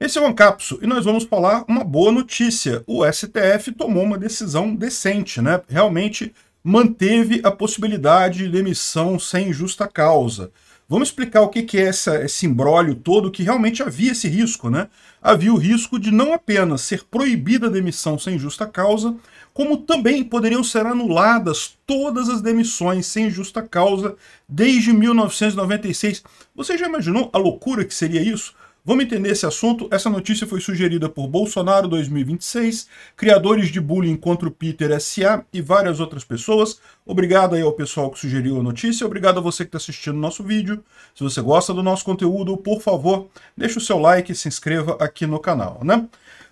Esse é o Ancapso e nós vamos falar uma boa notícia. O STF tomou uma decisão decente, né? Realmente manteve a possibilidade de demissão sem justa causa. Vamos explicar o que, é essa, esse embrólio todo, que realmente havia esse risco, né? Havia o risco de não apenas ser proibida a demissão sem justa causa, como também poderiam ser anuladas todas as demissões sem justa causa desde 1996. Você já imaginou a loucura que seria isso? Vamos entender esse assunto? Essa notícia foi sugerida por Bolsonaro 2026, criadores de bullying contra o Peter S.A. e várias outras pessoas. Obrigado aí ao pessoal que sugeriu a notícia, obrigado a você que está assistindo o nosso vídeo. Se você gosta do nosso conteúdo, por favor, deixe o seu like e se inscreva aqui no canal, né?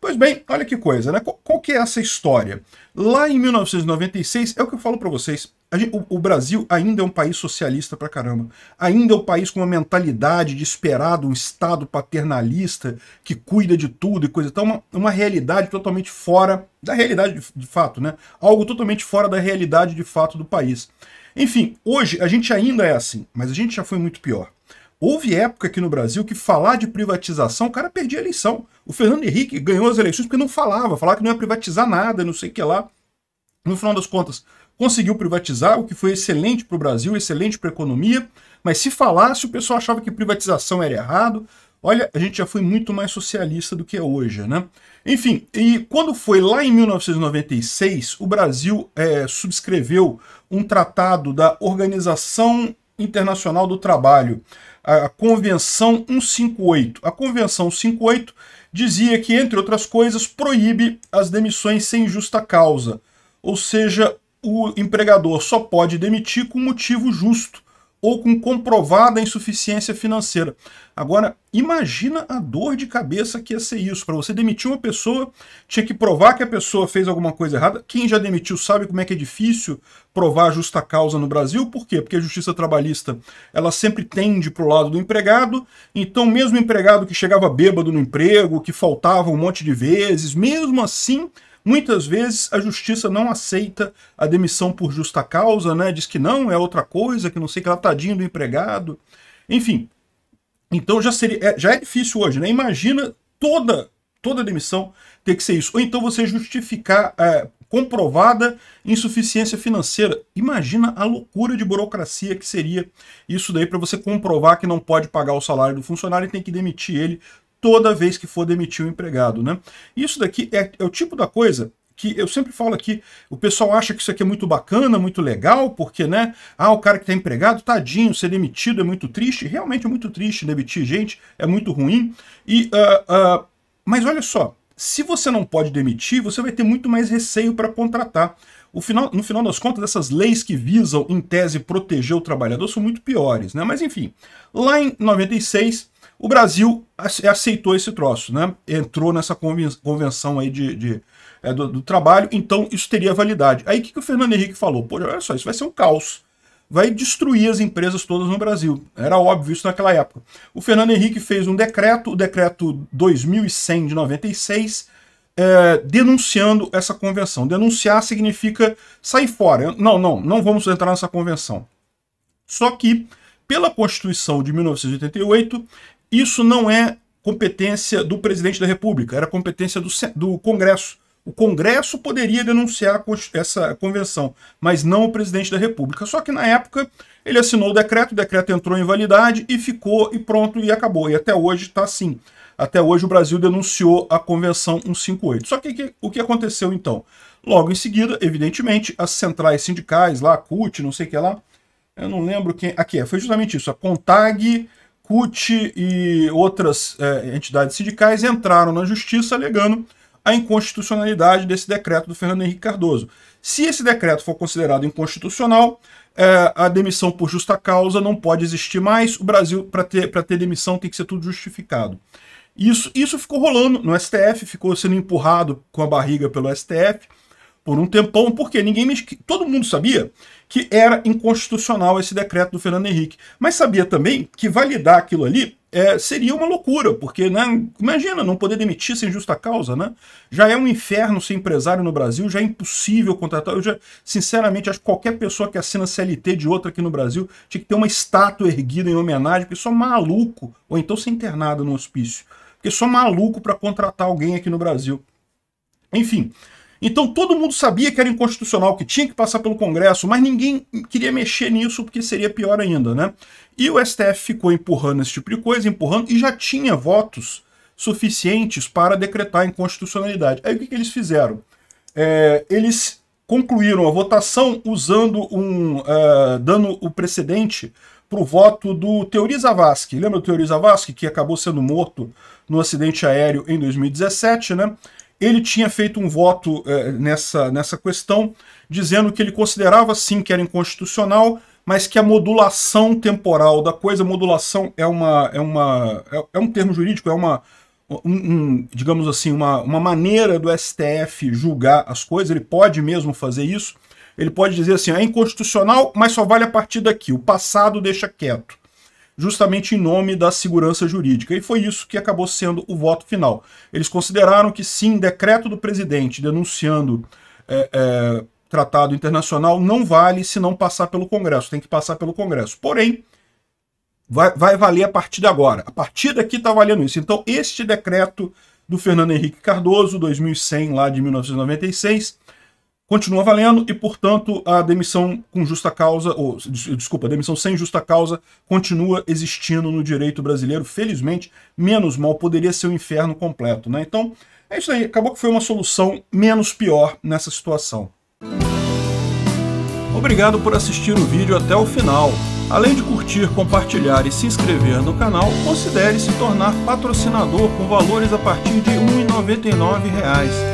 Pois bem, olha que coisa, né? Qual que é essa história? Lá em 1996, é o que eu falo para vocês, Gente, o, o, Brasil ainda é um país socialista pra caramba. Ainda é um país com uma mentalidade de esperado, um Estado paternalista que cuida de tudo e coisa e tal. Uma, uma realidade totalmente fora da realidade de, de fato, né? Algo totalmente fora da realidade de fato do país. Enfim, hoje a gente ainda é assim, mas a gente já foi muito pior. Houve época aqui no Brasil que falar de privatização, o cara perdia a eleição. O Fernando Henrique ganhou as eleições porque não falava, falava que não ia privatizar nada, não sei o que lá. No final das contas, conseguiu privatizar, o que foi excelente para o Brasil, excelente para a economia, mas se falasse, o pessoal achava que privatização era errado. Olha, a gente já foi muito mais socialista do que é hoje, né? Enfim, e quando foi lá em 1996, o Brasil é, subscreveu um tratado da Organização Internacional do Trabalho, a Convenção 158. A Convenção 158 dizia que, entre outras coisas, proíbe as demissões sem justa causa, ou seja, o empregador só pode demitir com motivo justo ou com comprovada insuficiência financeira. Agora, imagina a dor de cabeça que ia ser isso. Para você demitir uma pessoa, tinha que provar que a pessoa fez alguma coisa errada. Quem já demitiu sabe como é que é difícil provar a justa causa no Brasil. Por quê? Porque a justiça trabalhista ela sempre tende para o lado do empregado. Então, mesmo empregado que chegava bêbado no emprego, que faltava um monte de vezes, mesmo assim Muitas vezes a justiça não aceita a demissão por justa causa, né? Diz que não, é outra coisa, que não sei que ela tadinho do empregado. Enfim. Então já seria é, já é difícil hoje, né? Imagina toda toda demissão ter que ser isso. Ou então você justificar é, comprovada insuficiência financeira. Imagina a loucura de burocracia que seria isso daí para você comprovar que não pode pagar o salário do funcionário e tem que demitir ele toda vez que for demitir um empregado. Né? Isso daqui é, é o tipo da coisa que eu sempre falo aqui, o pessoal acha que isso aqui é muito bacana, muito legal, porque, né? Ah, o cara que está empregado, tadinho, ser demitido é muito triste. Realmente é muito triste demitir gente, é muito ruim. E, uh, uh, mas olha só, se você não pode demitir, você vai ter muito mais receio para contratar. Final, no final das contas, essas leis que visam, em tese, proteger o trabalhador são muito piores, né? Mas enfim, lá em 96, o Brasil aceitou esse troço, né? entrou nessa convenção aí de, de é, do, do, trabalho, então isso teria validade. Aí o que, que o Fernando Henrique falou? Pô, olha só, isso vai ser um caos. Vai destruir as empresas todas no Brasil. Era óbvio isso naquela época. O Fernando Henrique fez um decreto, o decreto 2100 de 96, é, denunciando essa convenção. Denunciar significa sair fora. Não, não, não vamos entrar nessa convenção. Só que, pela Constituição de 1988, isso não é competência do presidente da República, era competência do, do Congresso. O Congresso poderia denunciar essa convenção, mas não o presidente da República. Só que na época ele assinou o decreto, o decreto entrou em validade e ficou e pronto e acabou. E até hoje está assim. Até hoje o Brasil denunciou a Convenção 158. Só que, o que aconteceu então? Logo em seguida, evidentemente, as centrais sindicais lá, a CUT, não sei o que lá, eu não lembro quem. Aqui é, foi justamente isso, a CONTAG, CUT e outras é, entidades sindicais entraram na justiça alegando a inconstitucionalidade desse decreto do Fernando Henrique Cardoso. Se esse decreto for considerado inconstitucional, é, a demissão por justa causa não pode existir mais. O Brasil, para ter, ter demissão, tem que ser tudo justificado. Isso, isso ficou rolando no STF, ficou sendo empurrado com a barriga pelo STF por um tempão, porque ninguém me... todo mundo sabia que era inconstitucional esse decreto do Fernando Henrique, mas sabia também que validar aquilo ali é, seria uma loucura, porque né, imagina não poder demitir sem justa causa, né? Já é um inferno ser empresário no Brasil, já é impossível contratar. Eu já, sinceramente, acho que qualquer pessoa que assina CLT de outra aqui no Brasil tinha que ter uma estátua erguida em homenagem, porque só maluco, ou então ser internado no hospício, porque só maluco para contratar alguém aqui no Brasil. Enfim, então todo mundo sabia que era inconstitucional, que tinha que passar pelo Congresso, mas ninguém queria mexer nisso porque seria pior ainda, né? E o STF ficou empurrando esse tipo de coisa, empurrando, e já tinha votos suficientes para decretar inconstitucionalidade. Aí o que, que eles fizeram? É, eles concluíram a votação usando um. Uh, dando o precedente para o voto do Teori Zavascki. Lembra do Teori Zavascki, que acabou sendo morto no acidente aéreo em 2017, né? ele tinha feito um voto eh, nessa, nessa questão, dizendo que ele considerava sim que era inconstitucional, mas que a modulação temporal da coisa, modulação é, uma, é, uma, é, é um termo jurídico, é uma, um, um, digamos assim, uma, uma maneira do STF julgar as coisas, ele pode mesmo fazer isso, ele pode dizer assim, é inconstitucional, mas só vale a partir daqui, o passado deixa quieto justamente em nome da segurança jurídica. E foi isso que acabou sendo o voto final. Eles consideraram que sim, decreto do presidente denunciando é, é, tratado internacional não vale se não passar pelo Congresso, tem que passar pelo Congresso. Porém, vai, vai valer a partir de agora. A partir daqui está valendo isso. Então, este decreto do Fernando Henrique Cardoso, 2100, lá de 1996, continua valendo e, portanto, a demissão com justa causa, ou desculpa, a demissão sem justa causa continua existindo no direito brasileiro, felizmente, menos mal, poderia ser um inferno completo, né? Então, é isso aí, acabou que foi uma solução menos pior nessa situação. Obrigado por assistir o vídeo até o final. Além de curtir, compartilhar e se inscrever no canal, considere se tornar patrocinador com valores a partir de R$ 1,99